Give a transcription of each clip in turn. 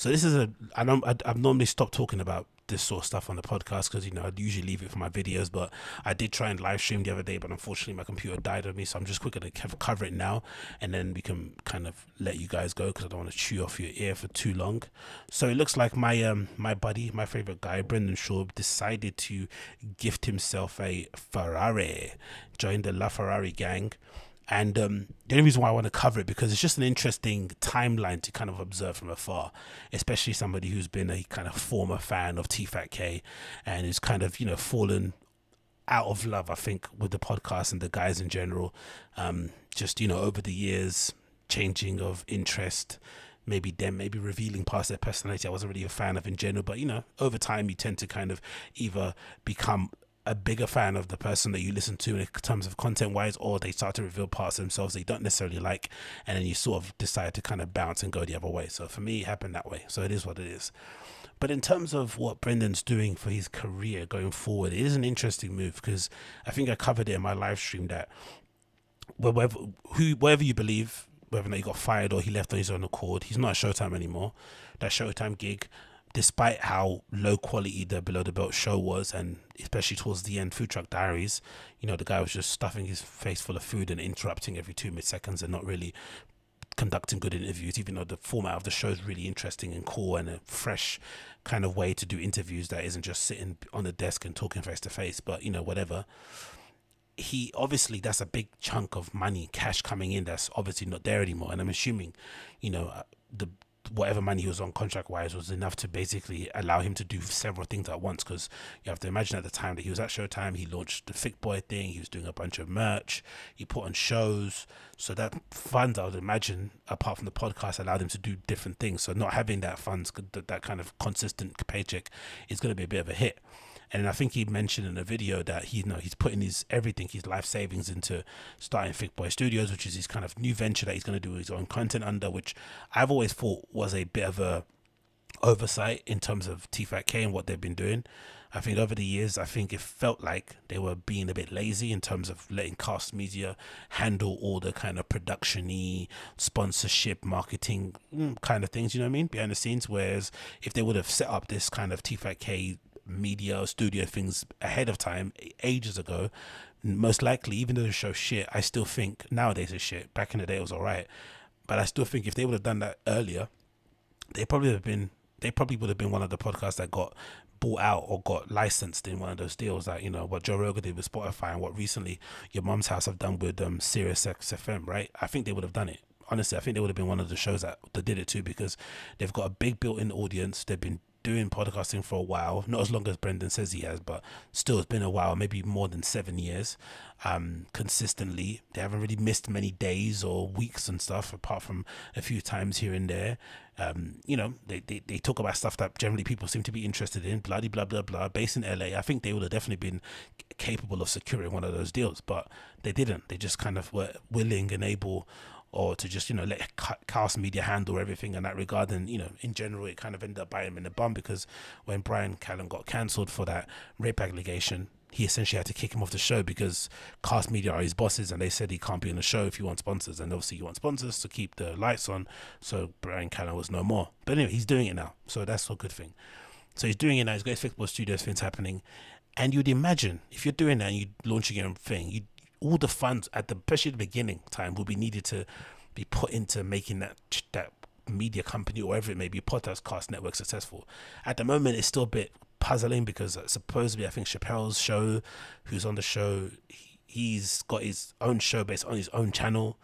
So this is a I don't I, I've normally stopped talking about this sort of stuff on the podcast because you know I'd usually leave it for my videos, but I did try and live stream the other day, but unfortunately my computer died on me, so I'm just quicker to cover it now, and then we can kind of let you guys go because I don't want to chew off your ear for too long. So it looks like my um my buddy, my favorite guy, Brendan Shaw, decided to gift himself a Ferrari, joined the La Ferrari gang. And um, the only reason why I want to cover it because it's just an interesting timeline to kind of observe from afar, especially somebody who's been a kind of former fan of T Fat K and is kind of, you know, fallen out of love, I think, with the podcast and the guys in general. Um, just, you know, over the years, changing of interest, maybe them maybe revealing past their personality I wasn't really a fan of in general but you know over time you tend to kind of either become a bigger fan of the person that you listen to in terms of content wise, or they start to reveal parts of themselves they don't necessarily like, and then you sort of decide to kind of bounce and go the other way. So for me, it happened that way. So it is what it is. But in terms of what Brendan's doing for his career going forward, it is an interesting move because I think I covered it in my live stream that whether who, you believe, whether or not he got fired or he left on his own accord, he's not at Showtime anymore. That Showtime gig despite how low quality the below the belt show was and especially towards the end food truck diaries you know the guy was just stuffing his face full of food and interrupting every two mid seconds and not really conducting good interviews even though the format of the show is really interesting and cool and a fresh kind of way to do interviews that isn't just sitting on the desk and talking face to face but you know whatever he obviously that's a big chunk of money cash coming in that's obviously not there anymore and i'm assuming you know uh, the whatever money he was on contract wise was enough to basically allow him to do several things at once because you have to imagine at the time that he was at showtime he launched the thick boy thing he was doing a bunch of merch he put on shows so that funds i would imagine apart from the podcast allowed him to do different things so not having that funds that, that kind of consistent paycheck is going to be a bit of a hit and I think he mentioned in a video that he you know he's putting his everything, his life savings into starting Thick Boy Studios, which is his kind of new venture that he's going to do his own content under, which I've always thought was a bit of a oversight in terms of t and what they've been doing. I think over the years, I think it felt like they were being a bit lazy in terms of letting Cast Media handle all the kind of production sponsorship, marketing mm, kind of things, you know what I mean, behind the scenes. Whereas if they would have set up this kind of t media studio things ahead of time ages ago most likely even though the show shit i still think nowadays is shit back in the day it was all right but i still think if they would have done that earlier they probably have been they probably would have been one of the podcasts that got bought out or got licensed in one of those deals like you know what joe rogan did with spotify and what recently your mom's house have done with um sirius xfm right i think they would have done it honestly, I think they would have been one of the shows that, that did it too because they've got a big built-in audience. They've been doing podcasting for a while, not as long as Brendan says he has, but still it's been a while, maybe more than seven years, um, consistently. They haven't really missed many days or weeks and stuff, apart from a few times here and there. Um, you know, they, they, they talk about stuff that generally people seem to be interested in, bloody blah, blah, blah, based in LA. I think they would have definitely been capable of securing one of those deals, but they didn't. They just kind of were willing and able or to just you know let cast media handle everything in that regard and you know in general it kind of ended up biting him in the bum because when brian callum got cancelled for that rape allegation he essentially had to kick him off the show because cast media are his bosses and they said he can't be on the show if you want sponsors and obviously you want sponsors to keep the lights on so brian callum was no more but anyway he's doing it now so that's a good thing so he's doing it now he's got his football studios things happening and you'd imagine if you're doing that and you are launching your own thing, you all the funds at the especially the beginning time will be needed to be put into making that that media company or whatever it may be podcast network successful. At the moment, it's still a bit puzzling because uh, supposedly I think Chappelle's show, who's on the show, he's got his own show based on his own channel.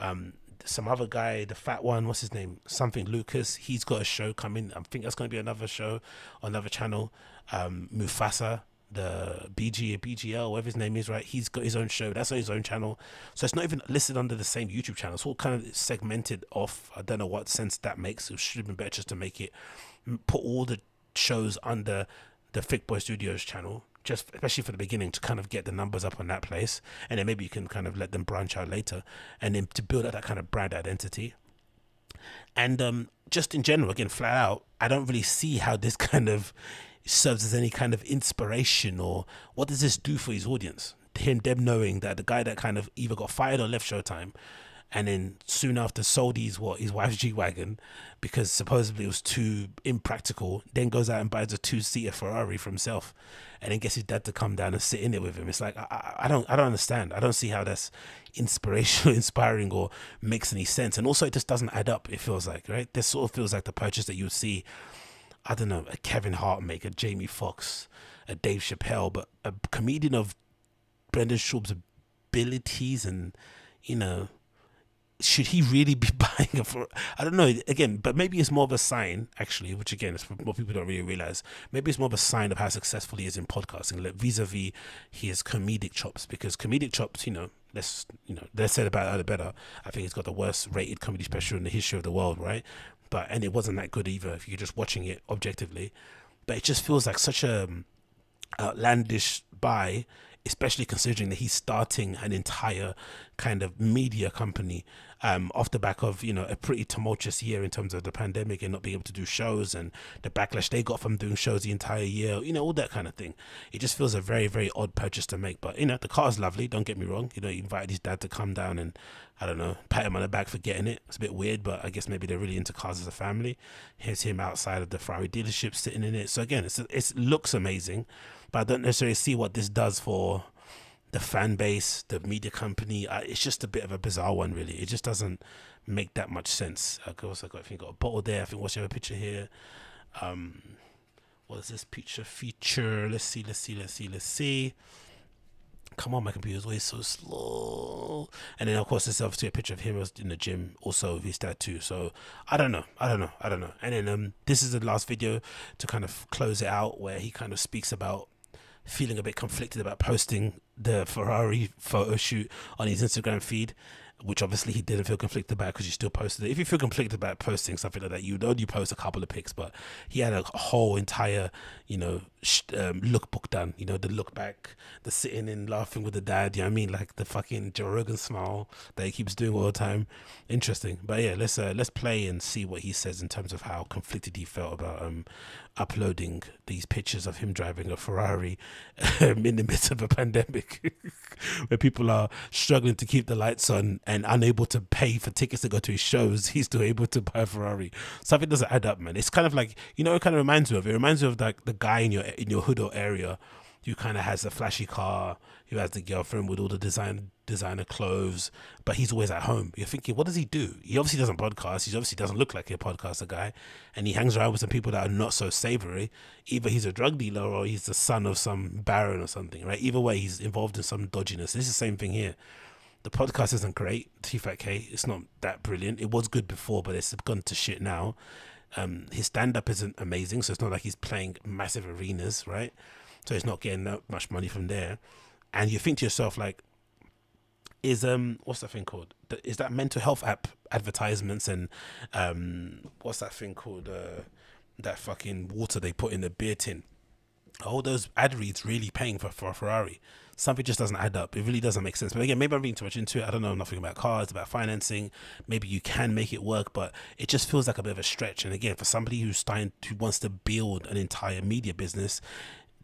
Um, some other guy, the fat one, what's his name? Something Lucas. He's got a show coming. I think that's going to be another show, another channel. Um, Mufasa the BG BGL, whatever his name is, right? He's got his own show. That's on his own channel. So it's not even listed under the same YouTube channel. It's all kind of segmented off. I don't know what sense that makes. It should have been better just to make it put all the shows under the Thick Boy Studios channel. Just especially for the beginning to kind of get the numbers up on that place, and then maybe you can kind of let them branch out later, and then to build up that kind of brand identity. And um, just in general, again, flat out, I don't really see how this kind of serves as any kind of inspiration or what does this do for his audience? Him, them knowing that the guy that kind of either got fired or left Showtime and then soon after sold his what his wife's G wagon because supposedly it was too impractical. Then goes out and buys a two seater Ferrari for himself, and then gets his dad to come down and sit in it with him. It's like I, I don't I don't understand. I don't see how that's inspirational, inspiring, or makes any sense. And also, it just doesn't add up. It feels like right. This sort of feels like the purchase that you would see I don't know, a Kevin Hart make, a Jamie Foxx, a Dave Chappelle, but a comedian of Brendan Schaub's abilities and, you know, should he really be buying it for? I don't know. Again, but maybe it's more of a sign, actually, which again is what people don't really realize. Maybe it's more of a sign of how successful he is in podcasting, like vis-a-vis his comedic chops. Because comedic chops, you know, let's you know, less said about that the better. I think he's got the worst rated comedy special in the history of the world, right? but and it wasn't that good either if you're just watching it objectively. But it just feels like such a um, outlandish buy especially considering that he's starting an entire kind of media company um, off the back of you know a pretty tumultuous year in terms of the pandemic and not being able to do shows and the backlash they got from doing shows the entire year, you know all that kind of thing. It just feels a very very odd purchase to make, but you know the car's lovely. Don't get me wrong. You know he invited his dad to come down and I don't know pat him on the back for getting it. It's a bit weird, but I guess maybe they're really into cars as a family. Here's him outside of the Ferrari dealership sitting in it. So again, it's it looks amazing but I don't necessarily see what this does for the fan base, the media company. Uh, it's just a bit of a bizarre one, really. It just doesn't make that much sense. Uh, also got, I think, got a bottle there. I think what's your picture here? Um, what is this picture feature? Let's see, let's see, let's see, let's see. Come on, my computer's always so slow. And then, of course, there's obviously a picture of him in the gym, also of his tattoo. So I don't know, I don't know, I don't know. And then um, this is the last video to kind of close it out, where he kind of speaks about feeling a bit conflicted about posting the Ferrari photo shoot on his Instagram feed, which obviously he didn't feel conflicted about because he still posted it. If you feel conflicted about posting something like that, you'd only post a couple of pics, but he had a whole entire, you know, um, look book done. You know, the look back, the sitting and laughing with the dad. You know what I mean? Like the fucking Joe Rogan smile that he keeps doing all the time. Interesting. But yeah, let's uh, let's play and see what he says in terms of how conflicted he felt about um, uploading these pictures of him driving a Ferrari um, in the midst of a pandemic, where people are struggling to keep the lights on and unable to pay for tickets to go to his shows. He's still able to buy a Ferrari. Something doesn't add up, man. It's kind of like you know, it kind of reminds me of. It reminds me of like the guy in your in your hood or area who kind of has a flashy car, who has the girlfriend with all the design designer clothes, but he's always at home. You're thinking, what does he do? He obviously doesn't podcast. He obviously doesn't look like a podcaster guy, and he hangs around with some people that are not so savory. Either he's a drug dealer or he's the son of some baron or something, right? Either way, he's involved in some dodginess. This is the same thing here. The podcast isn't great, T Fat K. It's not that brilliant. It was good before, but it's gone to shit now. Um, his stand up isn't amazing, so it's not like he's playing massive arenas, right? So he's not getting that much money from there. And you think to yourself, like, is um what's that thing called? Is that mental health app advertisements and um what's that thing called? Uh, that fucking water they put in the beer tin. All those ad reads really paying for, for a Ferrari something just doesn't add up. It really doesn't make sense. But again, maybe I'm reading too much into it. I don't know nothing about cars, about financing. Maybe you can make it work, but it just feels like a bit of a stretch. And again, for somebody who's starting who wants to build an entire media business,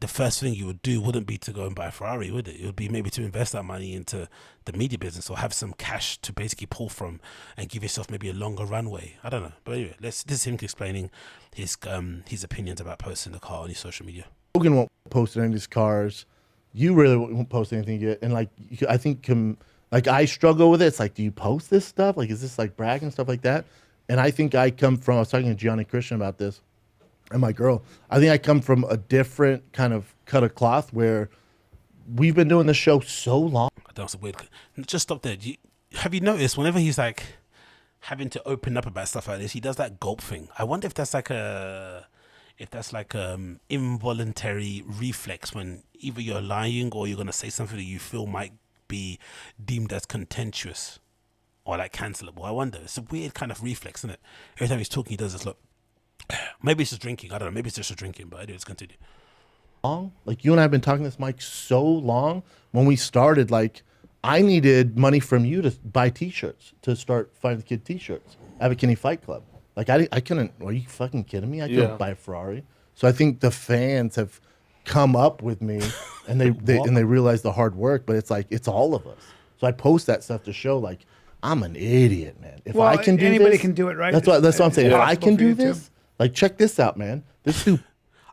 the first thing you would do wouldn't be to go and buy a Ferrari, would it? It would be maybe to invest that money into the media business or have some cash to basically pull from and give yourself maybe a longer runway. I don't know. But anyway, let's, this is him explaining his um, his opinions about posting the car on his social media. Logan won't post any of his cars you really won't post anything yet. And like, I think, com- like, I struggle with it. It's like, do you post this stuff? Like, is this like brag and stuff like that? And I think I come from, I was talking to Gianni Christian about this and my girl. I think I come from a different kind of cut of cloth where we've been doing the show so long. That was a weird. Just stop there. You, have you noticed whenever he's like having to open up about stuff like this, he does that gulp thing. I wonder if that's like a if that's like um involuntary reflex when either you're lying or you're gonna say something that you feel might be deemed as contentious or like cancelable. I wonder. It's a weird kind of reflex, isn't it? Every time he's talking, he does this look. maybe it's just drinking. I don't know. Maybe it's just drinking, but I do. Let's continue. Long, like you and I have been talking this mic so long. When we started, like I needed money from you to buy T-shirts to start Find the Kid T-shirts. Abakini Fight Club. Like I, I couldn't. Are you fucking kidding me? I couldn't Yeah. buy a Ferrari. So I think the fans have come up with me, and they, they and they realize the hard work. But it's like it's all of us. So I post that stuff to show like I'm an idiot, man. If Well, I can do anybody this- can do it, right? That's what that's what I'm saying. If I can do this, like check this out, man. This dude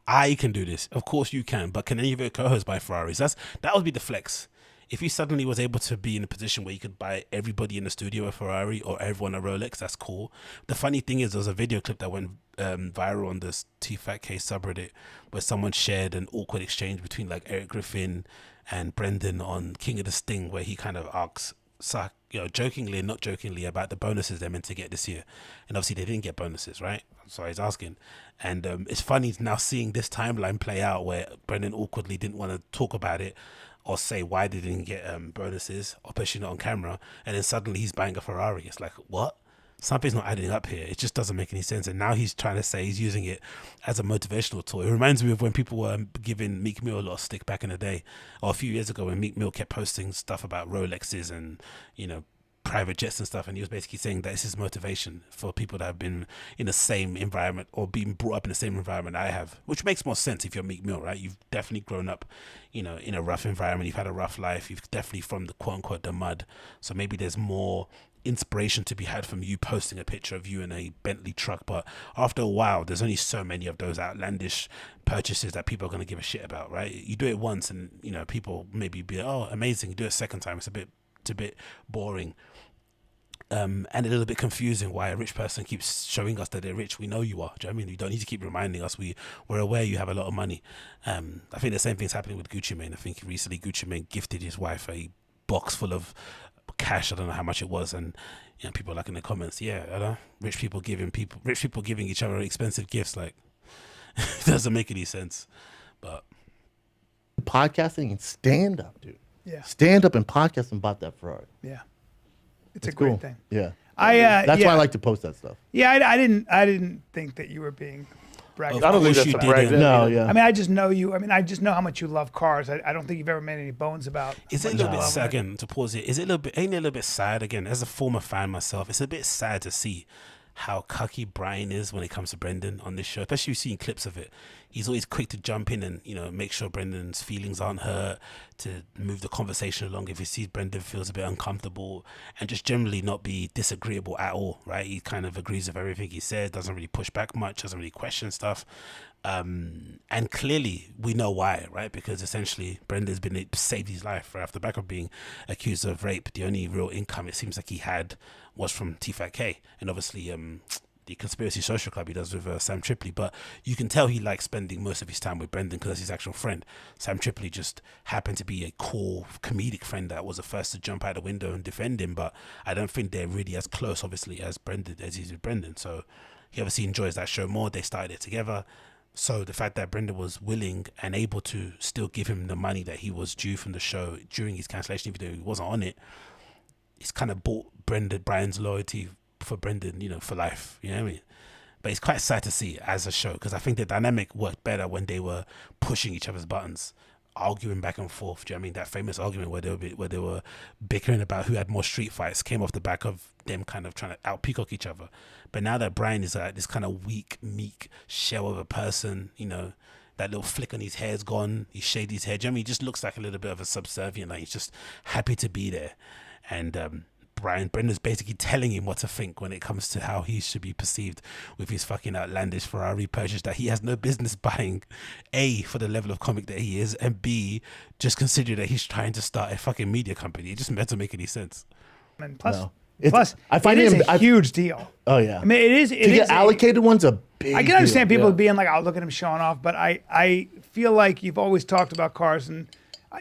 I can do this. Of course you can. But can any of your co-hosts buy Ferraris? That's that would be the flex if he suddenly was able to be in a position where he could buy everybody in the studio a Ferrari or everyone a Rolex, that's cool. The funny thing is, there was a video clip that went um, viral on this T-Fat-K subreddit where someone shared an awkward exchange between like Eric Griffin and Brendan on King of the Sting, where he kind of asks you know, jokingly and not jokingly about the bonuses they're meant to get this year, and obviously they didn't get bonuses, right? So he's asking, and um, it's funny now seeing this timeline play out where Brendan awkwardly didn't want to talk about it or say why they didn't get um, bonuses or pushing it on camera, and then suddenly he's buying a Ferrari. It's like what? Something's not adding up here. It just doesn't make any sense. And now he's trying to say he's using it as a motivational tool. It reminds me of when people were giving Meek Mill a lot of stick back in the day, or a few years ago when Meek Mill kept posting stuff about Rolexes and you know private jets and stuff, and he was basically saying that it's his motivation for people that have been in the same environment or being brought up in the same environment I have, which makes more sense if you're Meek Mill, right? You've definitely grown up, you know, in a rough environment. You've had a rough life. You've definitely from the quote unquote the mud. So maybe there's more inspiration to be had from you posting a picture of you in a Bentley truck. But after a while, there's only so many of those outlandish purchases that people are going to give a shit about, right? You do it once and, you know, people maybe be, oh, amazing. You do it second time. It's a bit, it's a bit boring um, and a little bit confusing why a rich person keeps showing us that they're rich. We know you are. Do you know I mean? You don't need to keep reminding us. We we're aware you have a lot of money. Um, I think the same thing's happening with Gucci Mane. I think recently Gucci Mane gifted his wife a box full of cash. I don't know how much it was, and you know, people like in the comments, yeah, I know, rich people giving people rich people giving each other expensive gifts. Like, it doesn't make any sense. But podcasting and stand up, dude. Yeah, stand up and podcasting bought that Ferrari. Yeah. It's, a cool. great thing. Yeah. I uh, that's yeah. why I like to post that stuff. Yeah, I, I, didn't. I didn't think that you were being. Bragged. I don't think that's bragging. No, yeah. I mean, I just know you. I mean, I just know how much you love cars. I, I don't think you've ever made any bones about. Is it a little bit sad, again to pause it? Is it a little bit? Ain't it a little bit sad again? As a former fan myself, it's a bit sad to see how cocky Brian is when it comes to Brendan on this show, especially we've seen clips of it. He's always quick to jump in and you know make sure Brendan's feelings aren't hurt, to move the conversation along if he sees Brendan feels a bit uncomfortable, and just generally not be disagreeable at all. Right? He kind of agrees with everything he says, doesn't really push back much, doesn't really question stuff. Um, and clearly, we know why, right? Because essentially, Brenda's been saved his life right off the back of being accused of rape. The only real income it seems like he had was from T5K, and obviously, um, the conspiracy social club he does with uh, Sam Tripley. But you can tell he likes spending most of his time with Brendan because that's his actual friend. Sam Tripley just happened to be a cool comedic friend that was the first to jump out the window and defend him. But I don't think they're really as close, obviously, as Brendan as he's with Brendan. So he obviously enjoys that show more. They started it together so the fact that Brenda was willing and able to still give him the money that he was due from the show during his cancellation though he wasn't on it. It's kind of bought Brenda Brian's loyalty for Brendan, you know, for life. You know what I mean? But it's quite sad to see as a show because I think the dynamic worked better when they were pushing each other's buttons arguing back and forth. Do you know I mean that famous argument where they were where they were bickering about who had more street fights came off the back of them kind of trying to out peacock each other. But now that Brian is like uh, this kind of weak, meek shell of a person, you know, that little flick on his hair's gone. He shaved his head. Do you know I mean he just looks like a little bit of a subservient. Like he's just happy to be there, and um, Brian. Brendan's basically telling him what to think when it comes to how he should be perceived with his fucking outlandish Ferrari purchase that he has no business buying. A, for the level of comic that he is, and B, just consider that he's trying to start a fucking media company. It just doesn't make any sense. And plus, no. It's, plus, I find it is a I, huge deal. Oh yeah, I mean it is. It to is get allocated one's a big. I can understand deal. people yeah. being like, "Oh, look at him showing off," but I I feel like you've always talked about cars and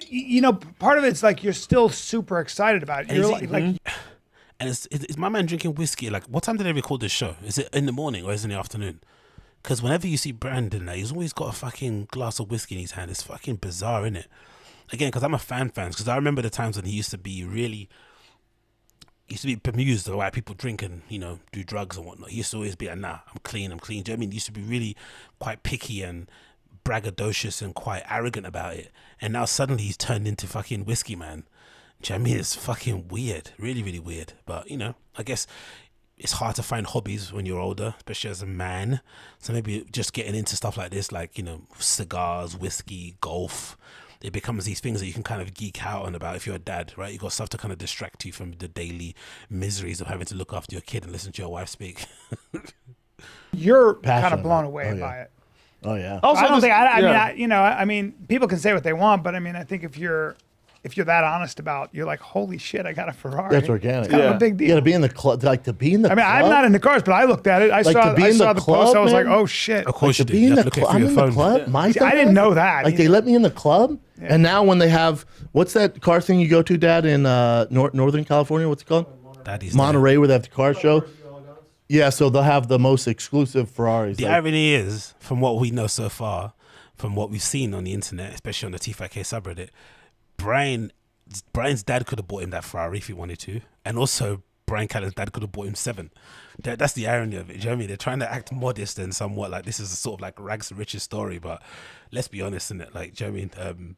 you know, part of it's like you're still super excited about it. Mm-hmm. And you're like, it, like and it's, is my man drinking whiskey? Like, what time did they record this show? Is it in the morning or is it in the afternoon? Because whenever you see Brandon, like, he's always got a fucking glass of whiskey in his hand. It's fucking bizarre, isn't it? Again, because I'm a fan fan. Because I remember the times when he used to be really used to be bemused about why people drink and you know do drugs and whatnot. He used to always be like, "Nah, I'm clean, I'm clean." Do you know I mean? He used to be really quite picky and braggadocious and quite arrogant about it. And now suddenly he's turned into fucking whiskey man. Which I mean it's fucking weird. Really, really weird. But you know, I guess it's hard to find hobbies when you're older, especially as a man. So maybe just getting into stuff like this, like, you know, cigars, whiskey, golf, it becomes these things that you can kind of geek out on about if you're a dad, right? You've got stuff to kind of distract you from the daily miseries of having to look after your kid and listen to your wife speak. you're Passion. kind of blown away oh, yeah. by it. Oh yeah. Also, I don't this, think I, I yeah. mean I, you know I mean people can say what they want, but I mean I think if you're if you're that honest about, you're like, holy shit, I got a Ferrari. That's organic. It's kind yeah. of a big deal. You got to be in the club, like to be in the. I mean, club? I'm not in the cars, but I looked at it. I like saw, I saw the, the club, post. Man? I was like, oh shit. Of course, like, to be in the, cl- I'm in the club. Yeah. My See, I didn't know that. Like either. they let me in the club, yeah. and now when they have what's that car thing you go to, Dad, in uh, nor- Northern California? What's it called? That is Monterey, that. where they have the car show. Yeah, so they'll have the most exclusive Ferraris. The like irony is, from what we know so far, from what we've seen on the internet, especially on the T5K subreddit, Brian Brian's dad could have bought him that Ferrari if he wanted to, and also Brian Callen's dad could have bought him seven. That, that's the irony of it. Do you know I mean? They're trying to act modest and somewhat like this is a sort of like rags to riches story, but let's be honest in it. Like, do you know I mean? Um,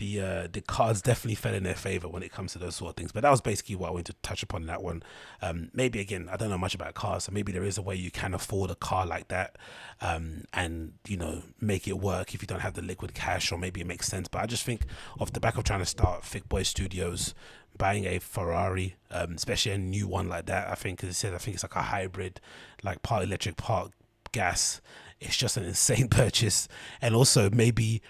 the uh, the cards definitely fell in their favor when it comes to those sort of things. But that was basically what I wanted to touch upon in that one. Um, maybe again, I don't know much about cars, so maybe there is a way you can afford a car like that, um, and you know make it work if you don't have the liquid cash, or maybe it makes sense. But I just think off the back of trying to start Thick Boy Studios, buying a Ferrari, um, especially a new one like that, I think, as I said, I think it's like a hybrid, like part electric, part gas. It's just an insane purchase, and also maybe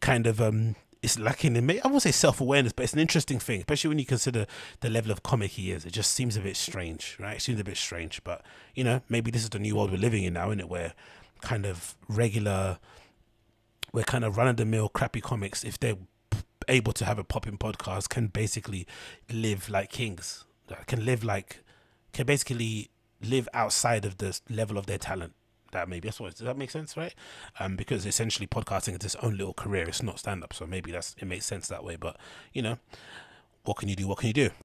kind of um it's lacking in, I won't say self awareness, but it's an interesting thing, especially when you consider the level of comic he is. It just seems a bit strange, right? It seems a bit strange, but you know, maybe this is the new world we're living in now, isn't it? Where kind of regular, where kind of run of the mill crappy comics, if they're able to have a popping podcast, can basically live like kings, can live like, can basically live outside of the level of their talent that maybe that's what does that make sense right um because essentially podcasting is its own little career it's not stand up so maybe that's it makes sense that way but you know what can you do what can you do